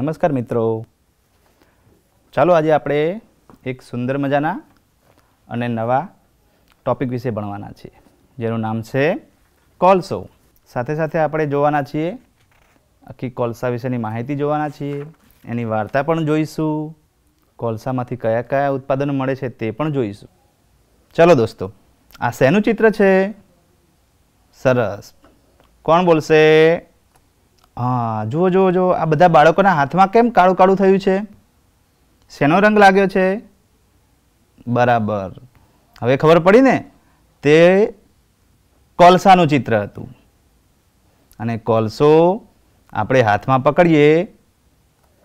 નમસ્કાર મિત્રો ચાલો આજે આપણે એક સુંદર મજાના અને નવા ટોપિક વિશે ભણવાના છીએ જેનું નામ છે કોલસો સાથે સાથે આપણે જોવાના છીએ આખી કોલસા વિશેની માહિતી જોવાના છીએ એની વાર્તા પણ જોઈશું કોલસામાંથી કયા કયા ઉત્પાદનો મળે છે તે પણ જોઈશું ચાલો દોસ્તો આ શેનું ચિત્ર છે સરસ કોણ બોલશે હા જુઓ જુઓ જુઓ આ બધા બાળકોના હાથમાં કેમ કાળું કાળું થયું છે શેનો રંગ લાગ્યો છે બરાબર હવે ખબર પડી ને તે કોલસાનું ચિત્ર હતું અને કોલસો આપણે હાથમાં પકડીએ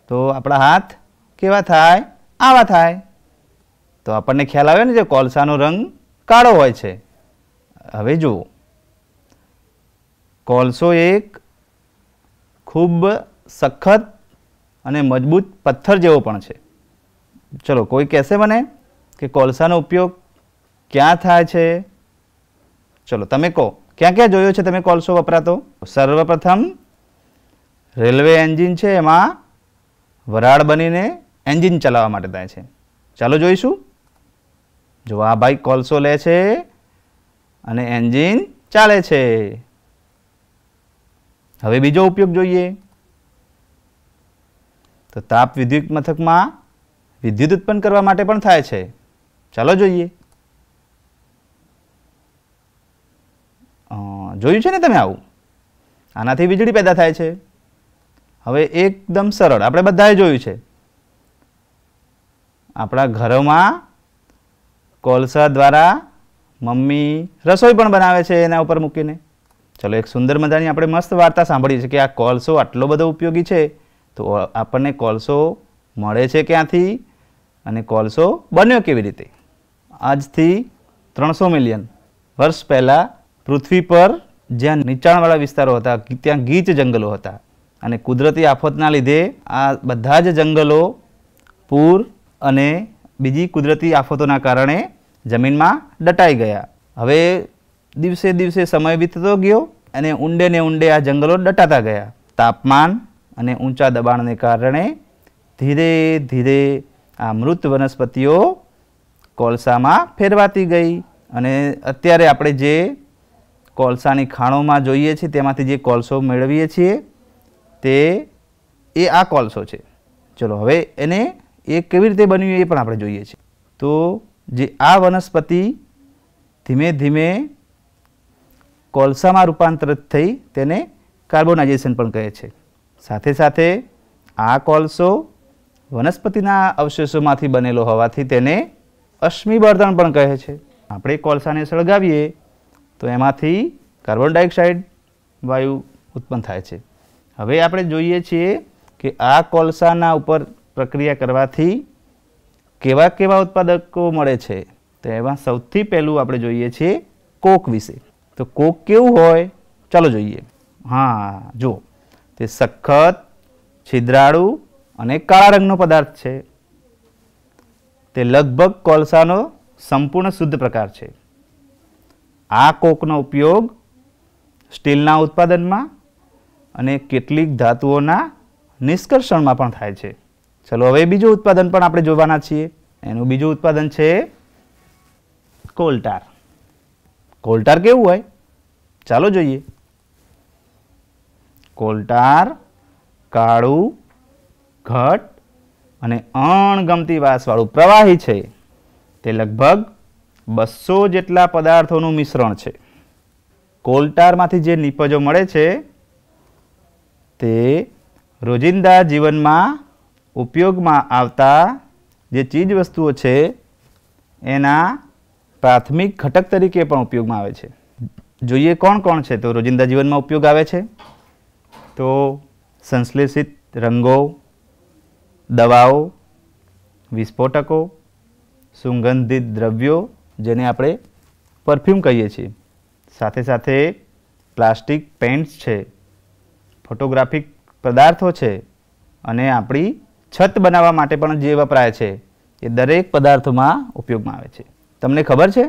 તો આપણા હાથ કેવા થાય આવા થાય તો આપણને ખ્યાલ આવે ને જે કોલસાનો રંગ કાળો હોય છે હવે જુઓ કોલસો એક ખૂબ સખત અને મજબૂત પથ્થર જેવો પણ છે ચલો કોઈ કહેશે મને કે કોલસાનો ઉપયોગ ક્યાં થાય છે ચલો તમે કહો ક્યાં ક્યાં જોયો છે તમે કોલસો વપરાતો સર્વપ્રથમ રેલવે એન્જિન છે એમાં વરાળ બનીને એન્જિન ચલાવવા માટે થાય છે ચાલો જોઈશું જો આ ભાઈ કોલસો લે છે અને એન્જિન ચાલે છે હવે બીજો ઉપયોગ જોઈએ તો તાપ વિદ્યુત મથકમાં વિદ્યુત ઉત્પન્ન કરવા માટે પણ થાય છે ચાલો જોઈએ જોયું છે ને તમે આવું આનાથી વીજળી પેદા થાય છે હવે એકદમ સરળ આપણે બધાએ જોયું છે આપણા ઘરોમાં કોલસા દ્વારા મમ્મી રસોઈ પણ બનાવે છે એના ઉપર મૂકીને ચલો એક સુંદર મજાની આપણે મસ્ત વાર્તા સાંભળી છે કે આ કોલસો આટલો બધો ઉપયોગી છે તો આપણને કોલસો મળે છે ક્યાંથી અને કોલસો બન્યો કેવી રીતે આજથી ત્રણસો મિલિયન વર્ષ પહેલાં પૃથ્વી પર જ્યાં નીચાણવાળા વિસ્તારો હતા ત્યાં ગીચ જંગલો હતા અને કુદરતી આફતના લીધે આ બધા જ જંગલો પૂર અને બીજી કુદરતી આફતોના કારણે જમીનમાં દટાઈ ગયા હવે દિવસે દિવસે સમય વીતતો ગયો અને ઊંડે ને ઊંડે આ જંગલો દટાતા ગયા તાપમાન અને ઊંચા દબાણને કારણે ધીરે ધીરે આ મૃત વનસ્પતિઓ કોલસામાં ફેરવાતી ગઈ અને અત્યારે આપણે જે કોલસાની ખાણોમાં જોઈએ છીએ તેમાંથી જે કોલસો મેળવીએ છીએ તે એ આ કોલસો છે ચલો હવે એને એ કેવી રીતે બન્યું એ પણ આપણે જોઈએ છીએ તો જે આ વનસ્પતિ ધીમે ધીમે કોલસામાં રૂપાંતરિત થઈ તેને કાર્બોનાઇઝેશન પણ કહે છે સાથે સાથે આ કોલસો વનસ્પતિના અવશેષોમાંથી બનેલો હોવાથી તેને અશ્મિબર્ધન પણ કહે છે આપણે કોલસાને સળગાવીએ તો એમાંથી કાર્બન ડાયોક્સાઇડ વાયુ ઉત્પન્ન થાય છે હવે આપણે જોઈએ છીએ કે આ કોલસાના ઉપર પ્રક્રિયા કરવાથી કેવા કેવા ઉત્પાદકો મળે છે તો એમાં સૌથી પહેલું આપણે જોઈએ છીએ કોક વિશે તો કોક કેવું હોય ચાલો જોઈએ હા જુઓ તે સખત છિદ્રાળુ અને કાળા રંગનો પદાર્થ છે તે લગભગ કોલસાનો સંપૂર્ણ શુદ્ધ પ્રકાર છે આ કોકનો ઉપયોગ સ્ટીલના ઉત્પાદનમાં અને કેટલીક ધાતુઓના નિષ્કર્ષણમાં પણ થાય છે ચલો હવે બીજું ઉત્પાદન પણ આપણે જોવાના છીએ એનું બીજું ઉત્પાદન છે કોલટાર કોલટાર કેવું હોય ચાલો જોઈએ કોલટાર કાળું ઘટ અને અણગમતી વાસવાળું પ્રવાહી છે તે લગભગ બસો જેટલા પદાર્થોનું મિશ્રણ છે કોલટારમાંથી જે નિપજો મળે છે તે રોજિંદા જીવનમાં ઉપયોગમાં આવતા જે ચીજવસ્તુઓ છે એના પ્રાથમિક ઘટક તરીકે પણ ઉપયોગમાં આવે છે જોઈએ કોણ કોણ છે તો રોજિંદા જીવનમાં ઉપયોગ આવે છે તો સંશ્લેષિત રંગો દવાઓ વિસ્ફોટકો સુગંધિત દ્રવ્યો જેને આપણે પરફ્યુમ કહીએ છીએ સાથે સાથે પ્લાસ્ટિક પેન્ટ્સ છે ફોટોગ્રાફિક પદાર્થો છે અને આપણી છત બનાવવા માટે પણ જે વપરાય છે એ દરેક પદાર્થોમાં ઉપયોગમાં આવે છે તમને ખબર છે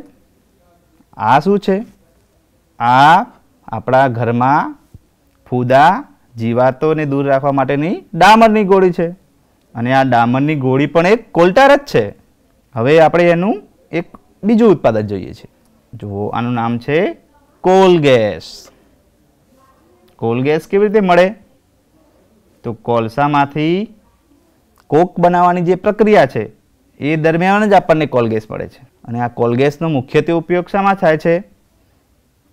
આ શું છે આ આપણા ઘરમાં ફૂદા જીવાતોને દૂર રાખવા માટેની ડામરની ગોળી છે અને આ ડામરની ગોળી પણ એક કોલ્ટાર જ છે હવે આપણે એનું એક બીજું ઉત્પાદક જોઈએ છે જુઓ આનું નામ છે કોલ ગેસ કોલ ગેસ કેવી રીતે મળે તો કોલસામાંથી કોક બનાવવાની જે પ્રક્રિયા છે એ દરમિયાન જ આપણને કોલ ગેસ મળે છે અને આ કોલગેસનો મુખ્યત્વે ઉપયોગ શામાં થાય છે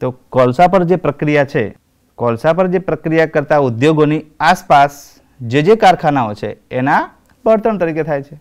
તો કોલસા પર જે પ્રક્રિયા છે કોલસા પર જે પ્રક્રિયા કરતા ઉદ્યોગોની આસપાસ જે જે કારખાનાઓ છે એના બળતણ તરીકે થાય છે